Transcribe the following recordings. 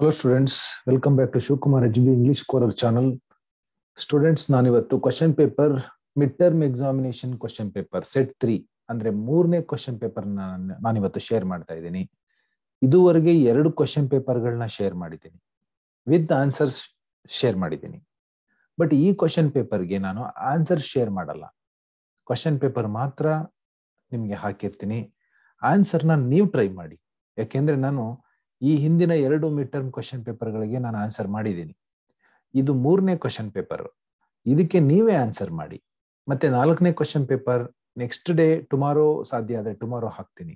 hello students welcome back to Shivakumar H B English corner channel students ನಾನಿವತ್ತು question paper mid term examination question paper set three ಅಂದ್ರೆ ಮೂರನೇ question paper ನಾನಿವತ್ತು share ಮಾಡ್ತಾ ಇದ್ದೀನಿ ಇದುವರೆಗೆ ಎರಡು ಕ್ವಶನ್ ಪೇಪರ್ಗಳನ್ನ ಶೇರ್ ಮಾಡಿದ್ದೀನಿ ವಿತ್ ಆನ್ಸರ್ಸ್ ಶೇರ್ ಮಾಡಿದ್ದೀನಿ ಬಟ್ ಈ ಕ್ವಶನ್ ಪೇಪರ್ಗೆ ನಾನು ಆನ್ಸರ್ ಶೇರ್ ಮಾಡಲ್ಲ ಕ್ವಶನ್ ಪೇಪರ್ ಮಾತ್ರ ನಿಮಗೆ ಹಾಕಿರ್ತೀನಿ ಆನ್ಸರ್ನ ನೀವು ಟ್ರೈ ಮಾಡಿ ಯಾಕೆಂದ್ರೆ ನಾನು ಈ ಹಿಂದಿನ ಎರಡು ಮಿಡ್ ಟರ್ಮ್ ಕ್ವಶನ್ ಪೇಪರ್ಗಳಿಗೆ ನಾನು ಆನ್ಸರ್ ಮಾಡಿದ್ದೀನಿ ಇದು ಮೂರನೇ ಕ್ವಶನ್ ಪೇಪರ್ ಇದಕ್ಕೆ ನೀವೇ ಆನ್ಸರ್ ಮಾಡಿ ಮತ್ತೆ ನಾಲ್ಕನೇ question paper next day tomorrow ಸಾಧ್ಯ ಆದರೆ ಟುಮಾರೋ ಹಾಕ್ತೀನಿ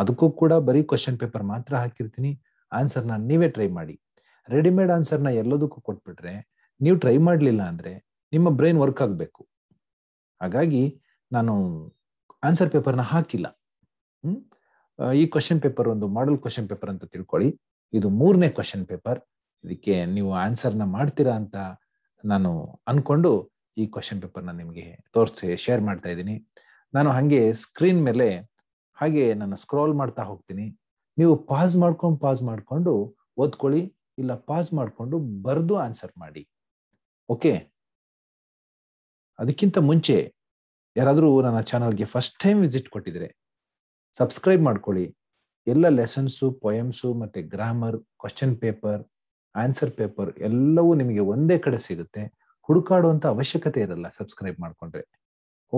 ಅದಕ್ಕೂ ಕೂಡ ಬರೀ ಕ್ವಶನ್ ಪೇಪರ್ ಮಾತ್ರ ಹಾಕಿರ್ತೀನಿ ಆನ್ಸರ್ನ ನೀವೇ ಟ್ರೈ ಮಾಡಿ ರೆಡಿಮೇಡ್ ಆನ್ಸರ್ನ ಎಲ್ಲದಕ್ಕೂ ಕೊಟ್ಬಿಟ್ರೆ ನೀವು ಟ್ರೈ ಮಾಡಲಿಲ್ಲ ಅಂದ್ರೆ ನಿಮ್ಮ ಬ್ರೈನ್ ವರ್ಕ್ ಆಗಬೇಕು ಹಾಗಾಗಿ ನಾನು ಆನ್ಸರ್ ಪೇಪರ್ನ ಹಾಕಿಲ್ಲ ಹ್ಮ್ ಈ ಕ್ವಶನ್ ಪೇಪರ್ ಒಂದು ಮಾಡಲ್ ಕ್ವಶನ್ ಪೇಪರ್ ಅಂತ ತಿಳ್ಕೊಳ್ಳಿ ಇದು ಮೂರನೇ ಕ್ವಶನ್ ಪೇಪರ್ ಇದಕ್ಕೆ ನೀವು ಆನ್ಸರ್ನ ಮಾಡ್ತೀರಾ ಅಂತ ನಾನು ಅನ್ಕೊಂಡು ಈ ಕ್ವಶನ್ ಪೇಪರ್ನ ನಿಮಗೆ ತೋರಿಸಿ ಶೇರ್ ಮಾಡ್ತಾ ಇದ್ದೀನಿ ನಾನು ಹಾಗೆ ಸ್ಕ್ರೀನ್ ಮೇಲೆ ಹಾಗೆ ನಾನು ಸ್ಕ್ರಾಲ್ ಮಾಡ್ತಾ ಹೋಗ್ತೀನಿ ನೀವು ಪಾಸ್ ಮಾಡ್ಕೊಂಡು ಪಾಸ್ ಮಾಡಿಕೊಂಡು ಓದ್ಕೊಳ್ಳಿ ಇಲ್ಲ ಪಾಸ್ ಮಾಡಿಕೊಂಡು ಬರೆದು ಆನ್ಸರ್ ಮಾಡಿ ಓಕೆ ಅದಕ್ಕಿಂತ ಮುಂಚೆ ಯಾರಾದರೂ ನನ್ನ ಚಾನಲ್ಗೆ ಫಸ್ಟ್ ಟೈಮ್ ವಿಸಿಟ್ ಕೊಟ್ಟಿದ್ರೆ ಸಬ್ಸ್ಕ್ರೈಬ್ ಮಾಡ್ಕೊಳ್ಳಿ ಎಲ್ಲ ಲೆಸನ್ಸು ಪೊಯಮ್ಸು ಮತ್ತು grammar question paper answer paper ಎಲ್ಲವೂ ನಿಮಗೆ ಒಂದೇ ಕಡೆ ಸಿಗುತ್ತೆ ಹುಡುಕಾಡುವಂಥ ಅವಶ್ಯಕತೆ ಇರಲ್ಲ ಸಬ್ಸ್ಕ್ರೈಬ್ ಮಾಡಿಕೊಂಡ್ರೆ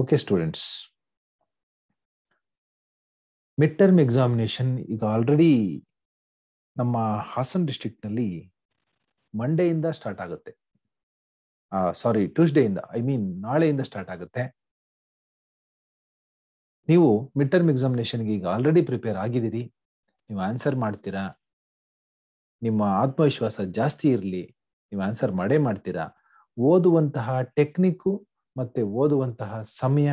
okay students mid term examination ಈಗ ಆಲ್ರೆಡಿ ನಮ್ಮ ಹಾಸನ್ ಮಂಡೇ ಇಂದ ಸ್ಟಾರ್ಟ್ ಆಗುತ್ತೆ ಸಾರಿ ಇಂದ ಐ ಮೀನ್ ನಾಳೆಯಿಂದ ಸ್ಟಾರ್ಟ್ ಆಗುತ್ತೆ ನೀವು ಮಿಡ್ ಟರ್ಮ್ ಎಕ್ಸಾಮಿನೇಷನ್ಗೆ ಈಗ ಆಲ್ರೆಡಿ ಪ್ರಿಪೇರ್ ಆಗಿದ್ದೀರಿ ನೀವು ಆನ್ಸರ್ ಮಾಡ್ತೀರಾ ನಿಮ್ಮ ಆತ್ಮವಿಶ್ವಾಸ ಜಾಸ್ತಿ ಇರಲಿ ನೀವು ಆನ್ಸರ್ ಮಾಡೇ ಮಾಡ್ತೀರಾ ಓದುವಂತಹ ಟೆಕ್ನಿಕ್ಕು ಮತ್ತು ಓದುವಂತಹ ಸಮಯ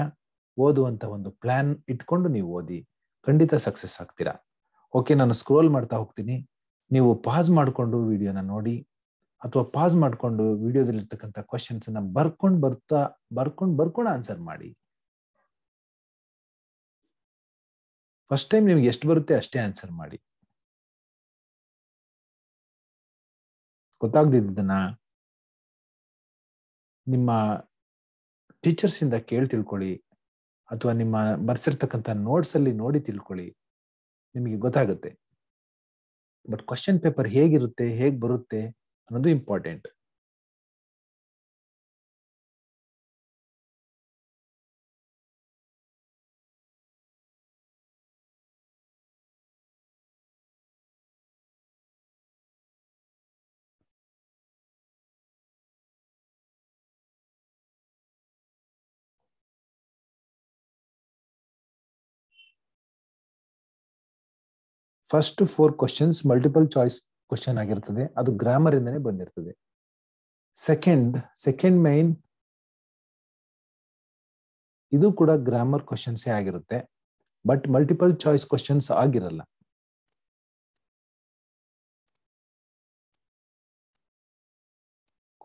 ಓದುವಂತಹ ಒಂದು ಪ್ಲಾನ್ ಇಟ್ಕೊಂಡು ನೀವು ಓದಿ ಖಂಡಿತ ಸಕ್ಸಸ್ ಆಗ್ತೀರಾ ಓಕೆ ನಾನು ಸ್ಕ್ರೋಲ್ ಮಾಡ್ತಾ ಹೋಗ್ತೀನಿ ನೀವು ಪಾಸ್ ಮಾಡಿಕೊಂಡು ವಿಡಿಯೋನ ನೋಡಿ ಅಥವಾ ಪಾಸ್ ಮಾಡಿಕೊಂಡು ವಿಡಿಯೋದಲ್ಲಿರ್ತಕ್ಕಂಥ ಕ್ವಶನ್ಸನ್ನು ಬರ್ಕೊಂಡು ಬರ್ತಾ ಬರ್ಕೊಂಡು ಬರ್ಕೊಂಡು ಆನ್ಸರ್ ಮಾಡಿ ಫಸ್ಟ್ ಟೈಮ್ ನಿಮ್ಗೆ ಎಷ್ಟು ಬರುತ್ತೆ ಅಷ್ಟೇ ಆನ್ಸರ್ ಮಾಡಿ ಗೊತ್ತಾಗ್ದಿದ್ದನ್ನ ನಿಮ್ಮ ಟೀಚರ್ಸಿಂದ ಕೇಳಿ ತಿಳ್ಕೊಳ್ಳಿ ಅಥವಾ ನಿಮ್ಮ ಬರ್ಸಿರ್ತಕ್ಕಂಥ ನೋಟ್ಸಲ್ಲಿ ನೋಡಿ ತಿಳ್ಕೊಳ್ಳಿ ನಿಮಗೆ ಗೊತ್ತಾಗುತ್ತೆ ಬಟ್ ಕ್ವಶನ್ ಪೇಪರ್ ಹೇಗಿರುತ್ತೆ ಹೇಗೆ ಬರುತ್ತೆ ಅನ್ನೋದು important first four questions multiple choice question ಆಗಿರ್ತದೆ ಅದು ಗ್ರಾಮರ್ ಇಂದನೇ ಬಂದಿರ್ತದೆ ಸೆಕೆಂಡ್ ಸೆಕೆಂಡ್ ಮೈನ್ ಇದು ಕೂಡ ಗ್ರಾಮರ್ ಕ್ವಶನ್ಸೇ ಆಗಿರುತ್ತೆ ಬಟ್ ಮಲ್ಟಿಪಲ್ ಚಾಯ್ಸ್ ಕ್ವಶನ್ಸ್ ಆಗಿರಲ್ಲ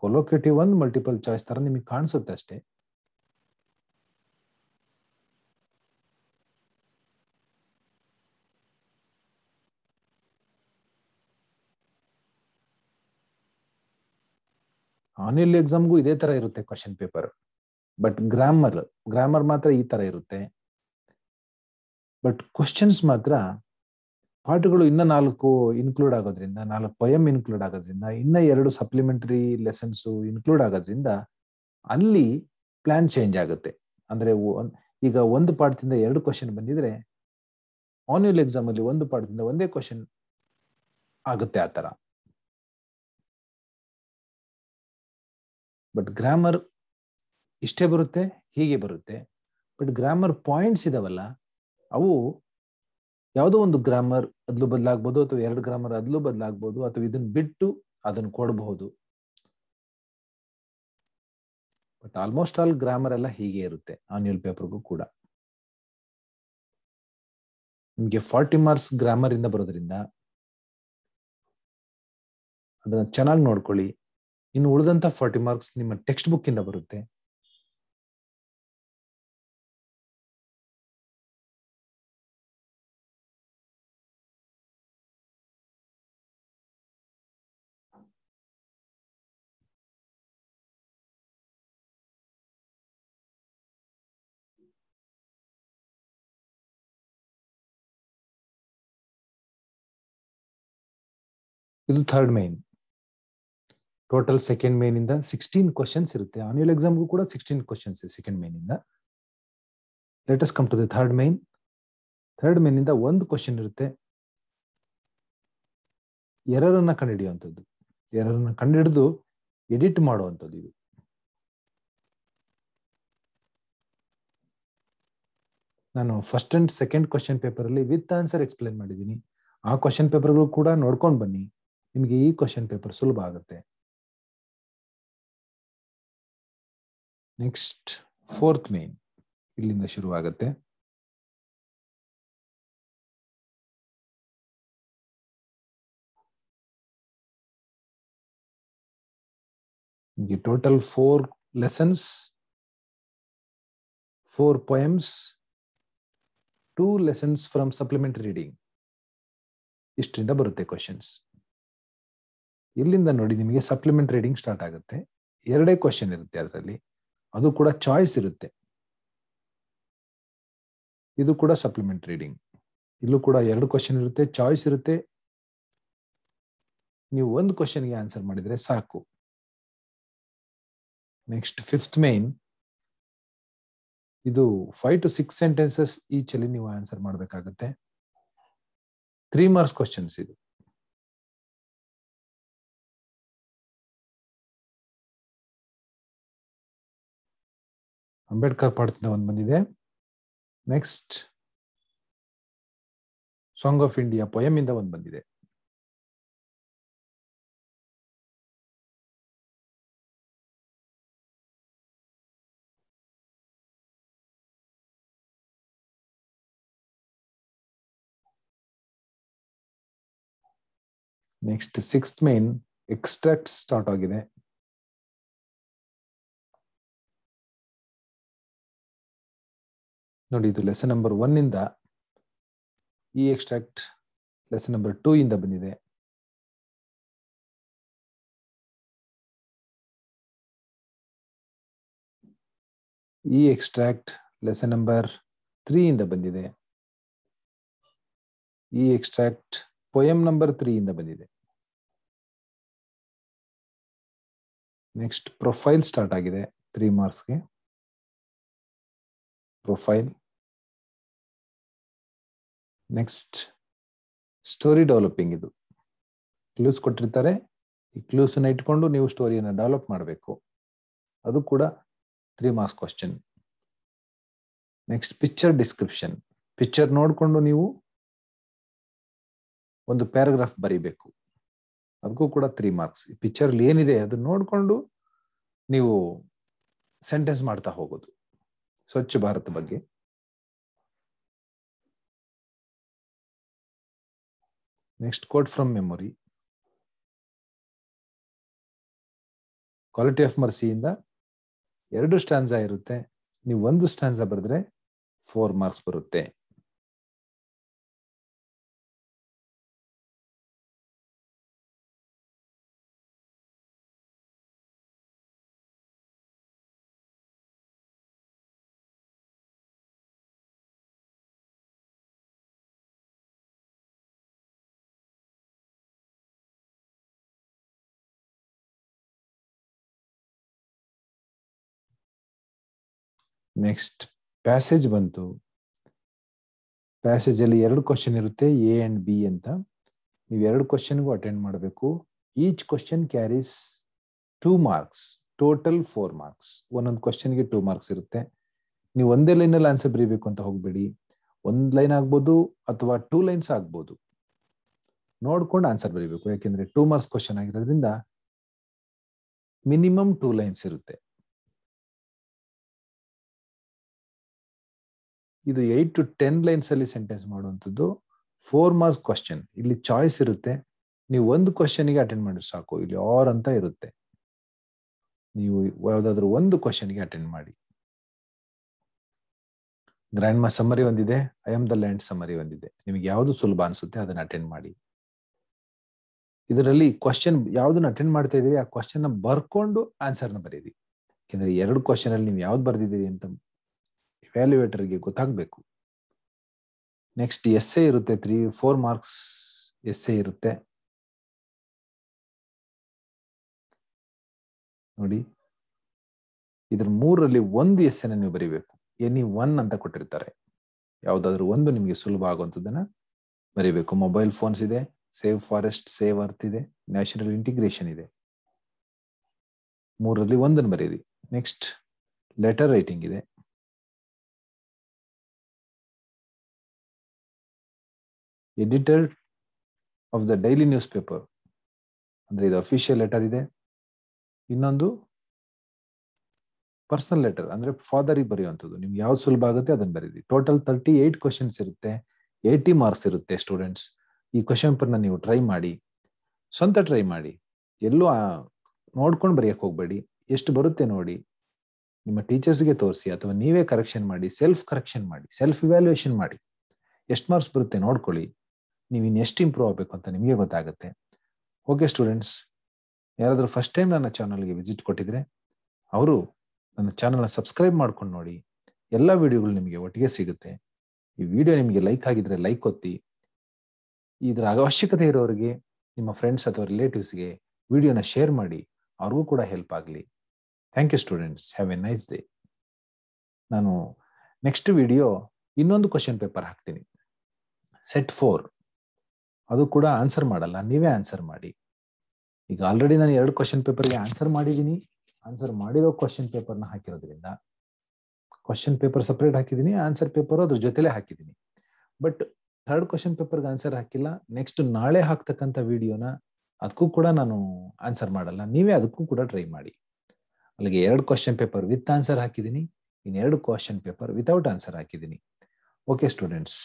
ಕೊಲೋಕೇಟಿವ್ ಒಂದು ಮಲ್ಟಿಪಲ್ ಚಾಯ್ಸ್ ತರ ನಿಮಗೆ ಕಾಣಿಸುತ್ತೆ ಅಷ್ಟೇ ಆನ್ಯಲ್ ಎಕ್ಸಾಮ್ಗೂ ಇದೇ ತರ ಇರುತ್ತೆ question paper but grammar grammar ಮಾತ್ರ ಈ ತರ ಇರುತ್ತೆ ಬಟ್ ಕ್ವಶನ್ಸ್ ಮಾತ್ರ ಪಾಠಗಳು ಇನ್ನ ನಾಲ್ಕು ಇನ್ಕ್ಲೂಡ್ ಆಗೋದ್ರಿಂದ ನಾಲ್ಕು ಪಯಮ್ ಇನ್ಕ್ಲೂಡ್ ಆಗೋದ್ರಿಂದ ಇನ್ನ ಎರಡು ಸಪ್ಲಿಮೆಂಟರಿ ಲೆಸನ್ಸ್ ಇನ್ಕ್ಲೂಡ್ ಆಗೋದ್ರಿಂದ ಅಲ್ಲಿ ಪ್ಲಾನ್ ಚೇಂಜ್ ಆಗುತ್ತೆ ಅಂದ್ರೆ ಈಗ ಒಂದು ಪಾಠದಿಂದ ಎರಡು ಕ್ವಶನ್ ಬಂದಿದ್ರೆ ಆನ್ಯುವಲ್ ಎಕ್ಸಾಮ್ ಅಲ್ಲಿ ಒಂದು ಪಾಠದಿಂದ ಒಂದೇ ಕ್ವಶನ್ ಆಗುತ್ತೆ ಆ ತರ ಬಟ್ ಗ್ರಾಮರ್ ಇಷ್ಟೇ ಬರುತ್ತೆ ಹೀಗೆ ಬರುತ್ತೆ ಬಟ್ ಗ್ರಾಮರ್ ಪಾಯಿಂಟ್ಸ್ ಇದಾವಲ್ಲ ಅವು ಯಾವುದೋ ಒಂದು ಗ್ರಾಮರ್ ಅದ್ಲು ಬದಲಾಗ್ಬೋದು ಅಥವಾ ಎರಡು ಗ್ರಾಮರ್ ಅದ್ಲು ಬದಲಾಗ್ಬೋದು ಅಥವಾ ಇದನ್ನ ಬಿಟ್ಟು ಅದನ್ನು ಕೊಡಬಹುದು ಬಟ್ ಆಲ್ಮೋಸ್ಟ್ ಆಲ್ ಗ್ರಾಮರ್ ಎಲ್ಲ ಹೀಗೆ ಇರುತ್ತೆ ಆನ್ಯುವಲ್ ಪೇಪರ್ಗೂ ಕೂಡ ನಿಮಗೆ ಫಾರ್ಟಿ ಮಾರ್ಕ್ಸ್ ಗ್ರಾಮರ್ ಇಂದ ಬರೋದ್ರಿಂದ ಅದನ್ನ ಚೆನ್ನಾಗಿ ನೋಡ್ಕೊಳ್ಳಿ ಇನ್ನು ಉಳಿದಂತ ಫಾರ್ಟಿ ಮಾರ್ಕ್ಸ್ ನಿಮ್ಮ ಟೆಕ್ಸ್ಟ್ ಬುಕ್ ಇಂದ ಬರುತ್ತೆ ಇದು third main total second main ಇಂದ ಸಿಕ್ಸ್ಟೀನ್ ಕ್ವಶನ್ಸ್ ಇರುತ್ತೆ ಆನ್ಯುವಲ್ ಎಕ್ಸಾಮ್ಗೂ ಕೂಡ ಸಿಕ್ಸ್ಟೀನ್ ಕ್ವಶನ್ಸ್ ಸೆಕೆಂಡ್ ಮೇನ್ ಇಂದ latest come to the third main third ಮೇನಿಂದ ಇಂದ ಒಂದು ಕ್ವಶನ್ ಇರುತ್ತೆ ಎರರನ್ನ ಕಂಡುಹಿಡಿಯುವಂಥದ್ದು ಕಂಡು ಹಿಡಿದು ಎಡಿಟ್ ಮಾಡುವಂಥದ್ದು ಇದು ನಾನು ಫಸ್ಟ್ ಅಂಡ್ ಸೆಕೆಂಡ್ ಕ್ವಶನ್ ಪೇಪರಲ್ಲಿ ವಿತ್ ಆನ್ಸರ್ ಎಕ್ಸ್ಪ್ಲೇನ್ ಮಾಡಿದ್ದೀನಿ ಆ ಕ್ವಶನ್ ಪೇಪರ್ಗಳು ಕೂಡ ನೋಡ್ಕೊಂಡು ಬನ್ನಿ ನಿಮಗೆ ಈ ಕ್ವಶನ್ ಪೇಪರ್ ಸುಲಭ ಆಗುತ್ತೆ ನೆಕ್ಸ್ಟ್ ಫೋರ್ತ್ ಮೇನ್ ಇಲ್ಲಿಂದ ಶುರುವಾಗುತ್ತೆ ನಿಮಗೆ total four lessons four poems two lessons from supplement reading ಇಷ್ಟರಿಂದ ಬರುತ್ತೆ ಕ್ವಶನ್ಸ್ ಇಲ್ಲಿಂದ ನೋಡಿ ನಿಮಗೆ ಸಪ್ಲಿಮೆಂಟ್ ರೀಡಿಂಗ್ ಸ್ಟಾರ್ಟ್ ಆಗುತ್ತೆ ಎರಡೇ ಕ್ವಶನ್ ಇರುತ್ತೆ ಅದರಲ್ಲಿ ಅದು ಕೂಡ ಚಾಯ್ಸ್ ಇರುತ್ತೆ ಇದು ಕೂಡ ಸಪ್ಲಿಮೆಂಟ್ ರೀಡಿಂಗ್ ಇಲ್ಲೂ ಕೂಡ ಎರಡು ಕ್ವಶನ್ ಇರುತ್ತೆ ಚಾಯ್ಸ್ ಇರುತ್ತೆ ನೀವು ಒಂದು ಕ್ವಶನ್ಗೆ ಆನ್ಸರ್ ಮಾಡಿದ್ರೆ ಸಾಕು ನೆಕ್ಸ್ಟ್ ಫಿಫ್ತ್ ಮೇನ್ ಇದು ಫೈವ್ ಟು ಸಿಕ್ಸ್ ಸೆಂಟೆನ್ಸಸ್ ಈಚಲ್ಲಿ ನೀವು ಆನ್ಸರ್ ಮಾಡಬೇಕಾಗತ್ತೆ ತ್ರೀ ಮಾರ್ಕ್ಸ್ ಕ್ವಶನ್ಸ್ ಇದು ಅಂಬೇಡ್ಕರ್ ಪಾಠದಿಂದ ಒಂದು ಬಂದಿದೆ next song of India poem ಇಂದ ಒಂದು ಬಂದಿದೆ next six main extract start ಆಗಿದೆ ನೋಡಿ ಇದು ಲೆಸನ್ ನಂಬರ್ ಒನ್ನಿಂದ ಈ ಎಕ್ಸ್ಟ್ರಾಕ್ಟ್ ಲೆಸನ್ ನಂಬರ್ ಟೂ ಇಂದ ಬಂದಿದೆ ಈ ಎಕ್ಸ್ಟ್ರಾಕ್ಟ್ ಲೆಸನ್ ನಂಬರ್ ತ್ರೀ ಇಂದ ಬಂದಿದೆ ಈ ಎಕ್ಸ್ಟ್ರಾಕ್ಟ್ ಪೊಯಮ್ ನಂಬರ್ ತ್ರೀ ಇಂದ ಬಂದಿದೆ ನೆಕ್ಸ್ಟ್ ಪ್ರೊಫೈಲ್ ಸ್ಟಾರ್ಟ್ ಆಗಿದೆ ತ್ರೀ ಮಾರ್ಕ್ಸ್ಗೆ ಪ್ರೊಫೈಲ್ ನೆಕ್ಸ್ಟ್ ಸ್ಟೋರಿ ಡೆವಲಪಿಂಗ್ ಇದು ಕ್ಲೂಸ್ ಕೊಟ್ಟಿರ್ತಾರೆ ಈ ಕ್ಲೂಸನ್ನು ಇಟ್ಕೊಂಡು ನೀವು ಸ್ಟೋರಿಯನ್ನು ಡೆವಲಪ್ ಮಾಡಬೇಕು ಅದು ಕೂಡ three marks question next picture description picture ನೋಡಿಕೊಂಡು ನೀವು ಒಂದು ಪ್ಯಾರಾಗ್ರಾಫ್ ಬರೀಬೇಕು ಅದಕ್ಕೂ ಕೂಡ ತ್ರೀ ಮಾರ್ಕ್ಸ್ ಈ ಪಿಕ್ಚರ್ಲಿ ಏನಿದೆ ಅದನ್ನ ನೋಡಿಕೊಂಡು ನೀವು ಸೆಂಟೆನ್ಸ್ ಮಾಡ್ತಾ ಹೋಗೋದು ಸ್ವಚ್ಛ ಭಾರತ್ ಬಗ್ಗೆ next quote from memory quality of ಮರ್ಸಿಯಿಂದ ಎರಡು ಸ್ಟಾನ್ಝಾ ಇರುತ್ತೆ ನೀವು ಒಂದು ಸ್ಟ್ಯಾನ್ಸಾ ಬರೆದ್ರೆ ಫೋರ್ ಮಾರ್ಕ್ಸ್ ಬರುತ್ತೆ ನೆಕ್ಸ್ಟ್ ಪ್ಯಾಸೇಜ್ ಬಂತು ಪ್ಯಾಸೇಜ್ ಅಲ್ಲಿ ಎರಡು ಕ್ವಶನ್ ಇರುತ್ತೆ ಎ ಅಂಡ್ ಬಿ ಅಂತ ನೀವು ಎರಡು ಕ್ವಶನ್ಗೂ ಅಟೆಂಡ್ ಮಾಡಬೇಕು each question carries two marks total four marks ಒಂದೊಂದು ಕ್ವಶನ್ಗೆ ಟೂ ಮಾರ್ಕ್ಸ್ ಇರುತ್ತೆ ನೀವು ಒಂದೇ ಲೈನಲ್ಲಿ ಆನ್ಸರ್ ಬರೀಬೇಕು ಅಂತ ಹೋಗ್ಬೇಡಿ ಒಂದು ಲೈನ್ ಆಗ್ಬೋದು ಅಥವಾ ಟೂ ಲೈನ್ಸ್ ಆಗ್ಬೋದು ನೋಡ್ಕೊಂಡು ಆನ್ಸರ್ ಬರೀಬೇಕು ಯಾಕೆಂದ್ರೆ ಟೂ ಮಾರ್ಕ್ಸ್ ಕ್ವಶನ್ ಆಗಿರೋದ್ರಿಂದ ಮಿನಿಮಮ್ ಟೂ ಲೈನ್ಸ್ ಇರುತ್ತೆ ಇದು ಏಟ್ ಟು ಟೆನ್ ಲೈನ್ಸ್ ಅಲ್ಲಿ ಸೆಂಟೆನ್ಸ್ ಮಾಡುವಂಥದ್ದು ಫೋರ್ ಮಾರ್ಕ್ ಕ್ವಶನ್ ಇಲ್ಲಿ ಚಾಯ್ಸ್ ಇರುತ್ತೆ ನೀವು ಒಂದು ಗೆ ಅಟೆಂಡ್ ಮಾಡಿ ಸಾಕು ಇಲ್ಲಿ ಆರ್ ಅಂತ ಇರುತ್ತೆ ನೀವು ಯಾವುದಾದ್ರೂ ಒಂದು ಕ್ವಶನ್ಗೆ ಅಟೆಂಡ್ ಮಾಡಿ ಗ್ರ್ಯಾಂಡ್ ಮಾ ಸಮರಿ ಒಂದಿದೆ I am the land summary ಒಂದಿದೆ ನಿಮಗೆ ಯಾವುದು ಸುಲಭ ಅನಿಸುತ್ತೆ ಅದನ್ನ ಅಟೆಂಡ್ ಮಾಡಿ ಇದರಲ್ಲಿ ಕ್ವಶನ್ ಯಾವ್ದನ್ನ ಅಟೆಂಡ್ ಮಾಡ್ತಾ ಇದೀರಿ ಆ ಕ್ವಶನ್ ಬರ್ಕೊಂಡು ಆನ್ಸರ್ನ ಬರೀರಿ ಯಾಕೆಂದ್ರೆ ಎರಡು ಕ್ವಶನ್ ಅಲ್ಲಿ ನೀವು ಯಾವ್ದು ಬರ್ದಿದ್ದೀರಿ ಅಂತ ಇವ್ಯಾಲ್ಯುವೇಟರ್ಗೆ ಗೊತ್ತಾಗಬೇಕು ನೆಕ್ಸ್ಟ್ ಎಸ್ ಎ ಇರುತ್ತೆ three four marks S A ಇರುತ್ತೆ ನೋಡಿ ಇದ್ರ ಮೂರರಲ್ಲಿ ಒಂದು ಎಸ್ ಎನ ನೀವು ಬರಿಬೇಕು ಎನಿ ಒನ್ ಅಂತ ಕೊಟ್ಟಿರ್ತಾರೆ ಯಾವುದಾದ್ರು ಒಂದು ನಿಮಗೆ ಸುಲಭ ಆಗುವಂಥದ್ದನ್ನ ಬರೀಬೇಕು ಮೊಬೈಲ್ ಫೋನ್ಸ್ ಇದೆ ಸೇವ್ ಫಾರೆಸ್ಟ್ ಸೇವ್ ಅರ್ತ್ ಇದೆ ನ್ಯಾಷನಲ್ ಇಂಟಿಗ್ರೇಷನ್ ಇದೆ ಮೂರರಲ್ಲಿ ಒಂದನ್ನು ಬರೀರಿ ನೆಕ್ಸ್ಟ್ ಲೆಟರ್ ರೈಟಿಂಗ್ ಇದೆ editor of the daily newspaper ಅಂದರೆ ಇದು ಅಫಿಷಿಯಲ್ ಲೆಟರ್ ಇದೆ ಇನ್ನೊಂದು ಪರ್ಸನಲ್ ಲೆಟರ್ ಅಂದರೆ ಫಾದರಿಗೆ ಬರೆಯುವಂಥದ್ದು ನಿಮ್ಗೆ ಯಾವ್ದು ಸುಲಭ ಆಗುತ್ತೆ ಅದನ್ನು ಬರೀರಿ ಟೋಟಲ್ ತರ್ಟಿ ಏಯ್ಟ್ ಕ್ವಶನ್ಸ್ ಇರುತ್ತೆ ಏಯ್ಟಿ ಮಾರ್ಕ್ಸ್ ಇರುತ್ತೆ ಸ್ಟೂಡೆಂಟ್ಸ್ ಈ ಕ್ವಶನ್ ಪೇಪರ್ನ ನೀವು ಟ್ರೈ ಮಾಡಿ ಸ್ವಂತ ಟ್ರೈ ಮಾಡಿ ಎಲ್ಲೂ ನೋಡ್ಕೊಂಡು ಬರೆಯಕ್ಕೆ ಹೋಗ್ಬೇಡಿ ಎಷ್ಟು ಬರುತ್ತೆ ನೋಡಿ ನಿಮ್ಮ ಟೀಚರ್ಸ್ಗೆ ತೋರಿಸಿ ಅಥವಾ ನೀವೇ ಕರೆಕ್ಷನ್ ಮಾಡಿ ಸೆಲ್ಫ್ ಕರೆಕ್ಷನ್ ಮಾಡಿ ಸೆಲ್ಫ್ ಇವ್ಯಾಲ್ಯೂಯೇಷನ್ ಮಾಡಿ ಎಷ್ಟು ಮಾರ್ಕ್ಸ್ ಬರುತ್ತೆ ನೋಡ್ಕೊಳ್ಳಿ ನೀವು ಇನ್ನೆಷ್ಟು ಇಂಪ್ರೂವ್ ಆಗಬೇಕು ಅಂತ ನಿಮಗೆ ಗೊತ್ತಾಗುತ್ತೆ ಓಕೆ ಸ್ಟೂಡೆಂಟ್ಸ್ ಯಾರಾದರೂ ಫಸ್ಟ್ ಟೈಮ್ ನನ್ನ ಚಾನಲ್ಗೆ ವಿಸಿಟ್ ಕೊಟ್ಟಿದ್ರೆ ಅವರು ನನ್ನ ಚಾನಲ್ನ ಸಬ್ಸ್ಕ್ರೈಬ್ ಮಾಡ್ಕೊಂಡು ನೋಡಿ ಎಲ್ಲ ವಿಡಿಯೋಗಳು ನಿಮಗೆ ಒಟ್ಟಿಗೆ ಸಿಗುತ್ತೆ ಈ ವಿಡಿಯೋ ನಿಮಗೆ ಲೈಕ್ ಆಗಿದ್ರೆ ಲೈಕ್ ಒತ್ತಿ ಇದರ ಅವಶ್ಯಕತೆ ಇರೋರಿಗೆ ನಿಮ್ಮ ಫ್ರೆಂಡ್ಸ್ ಅಥವಾ ರಿಲೇಟಿವ್ಸ್ಗೆ ವಿಡಿಯೋನ ಶೇರ್ ಮಾಡಿ ಅವ್ರಿಗೂ ಕೂಡ ಹೆಲ್ಪ್ ಆಗಲಿ thank you students have a nice day ನಾನು ನೆಕ್ಸ್ಟ್ ವಿಡಿಯೋ ಇನ್ನೊಂದು ಕ್ವಶನ್ ಪೇಪರ್ ಹಾಕ್ತೀನಿ ಸೆಟ್ ಫೋರ್ ಅದು ಕೂಡ ಆನ್ಸರ್ ಮಾಡಲ್ಲ ನೀವೇ ಆನ್ಸರ್ ಮಾಡಿ ಈಗ ಆಲ್ರೆಡಿ ನಾನು ಎರಡು ಕ್ವಶನ್ ಪೇಪರ್ಗೆ ಆನ್ಸರ್ ಮಾಡಿದ್ದೀನಿ ಆನ್ಸರ್ ಮಾಡಿರೋ ಕ್ವಶನ್ ಪೇಪರ್ನ ಹಾಕಿರೋದ್ರಿಂದ ಕ್ವಶನ್ ಪೇಪರ್ ಸಪ್ರೇಟ್ ಹಾಕಿದ್ದೀನಿ ಆನ್ಸರ್ ಪೇಪರ್ ಅದ್ರ ಜೊತೆಲೇ ಹಾಕಿದ್ದೀನಿ ಬಟ್ ಥರ್ಡ್ ಕ್ವಶನ್ ಪೇಪರ್ಗೆ ಆನ್ಸರ್ ಹಾಕಿಲ್ಲ ನೆಕ್ಸ್ಟ್ ನಾಳೆ ಹಾಕ್ತಕ್ಕಂಥ ವಿಡಿಯೋನ ಅದಕ್ಕೂ ಕೂಡ ನಾನು ಆನ್ಸರ್ ಮಾಡಲ್ಲ ನೀವೇ ಅದಕ್ಕೂ ಕೂಡ ಟ್ರೈ ಮಾಡಿ ಅಲ್ಲಿಗೆ ಎರಡು ಕ್ವಶನ್ ಪೇಪರ್ ವಿತ್ ಆನ್ಸರ್ ಹಾಕಿದ್ದೀನಿ ಇನ್ನೆರಡು ಕ್ವಶನ್ ಪೇಪರ್ ವಿತೌಟ್ ಆನ್ಸರ್ ಹಾಕಿದ್ದೀನಿ ಓಕೆ ಸ್ಟೂಡೆಂಟ್ಸ್